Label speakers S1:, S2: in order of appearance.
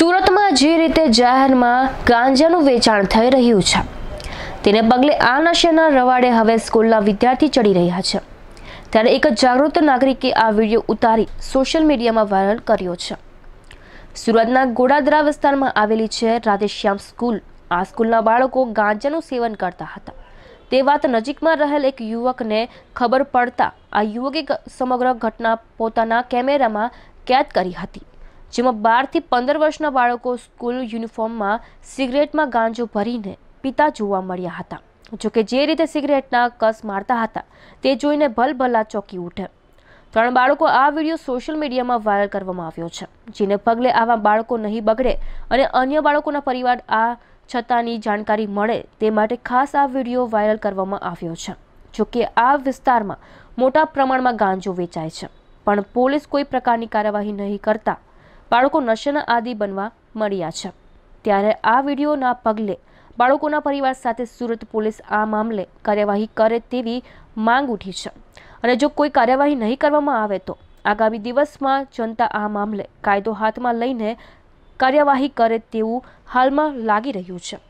S1: સુરતમાં જે રીતે જાહેરમાં ગાંજાનું વેચાણ થઈ રહ્યું છે તેને પગલે આ નશેના રવાડે હવે સ્કૂલના વિદ્યાર્થી ચડી રહ્યા છે ત્યારે એક જાગૃત નાગરિકે આ વિડીયો ઉતારી સોશિયલ મીડિયામાં વાયરલ કર્યો છે સુરતના ગોડાદરા વિસ્તારમાં આવેલી છે રાધેશ્યામ સ્કૂલ આ સ્કૂલના બાળકો ગાંજાનું સેવન કરતા હતા તે વાત નજીકમાં રહેલ એક યુવકને ખબર પડતા આ યુવકે સમગ્ર ઘટના પોતાના કેમેરામાં કેદ કરી હતી જેમાં બારથી પંદર વર્ષના બાળકો સ્કૂલ યુનિફોર્મમાં સિગરેટમાં ગાંજો ભરીને પીતા જોવા મળ્યા હતા જોકે જે રીતે સિગરેટના કસ મારતા હતા તે જોઈને ભલભલા ચોકી ઉઠે ત્રણ બાળકો આ વિડીયો સોશિયલ મીડિયામાં વાયરલ કરવામાં આવ્યો છે જેને પગલે આવા બાળકો નહીં બગડે અને અન્ય બાળકોના પરિવાર આ છતાંની જાણકારી મળે તે માટે ખાસ આ વિડીયો વાયરલ કરવામાં આવ્યો છે જોકે આ વિસ્તારમાં મોટા પ્રમાણમાં ગાંજો વેચાય છે પણ પોલીસ કોઈ પ્રકારની કાર્યવાહી નહીં કરતા બાળકો નશાના આદિ બનવા મળ્યા છે ત્યારે આ વિડીયોના પગલે બાળકોના પરિવાર સાથે સુરત પોલીસ આ મામલે કાર્યવાહી કરે તેવી માંગ ઉઠી છે અને જો કોઈ કાર્યવાહી નહીં કરવામાં આવે તો આગામી દિવસમાં જનતા આ મામલે કાયદો હાથમાં લઈને કાર્યવાહી કરે તેવું હાલમાં લાગી રહ્યું છે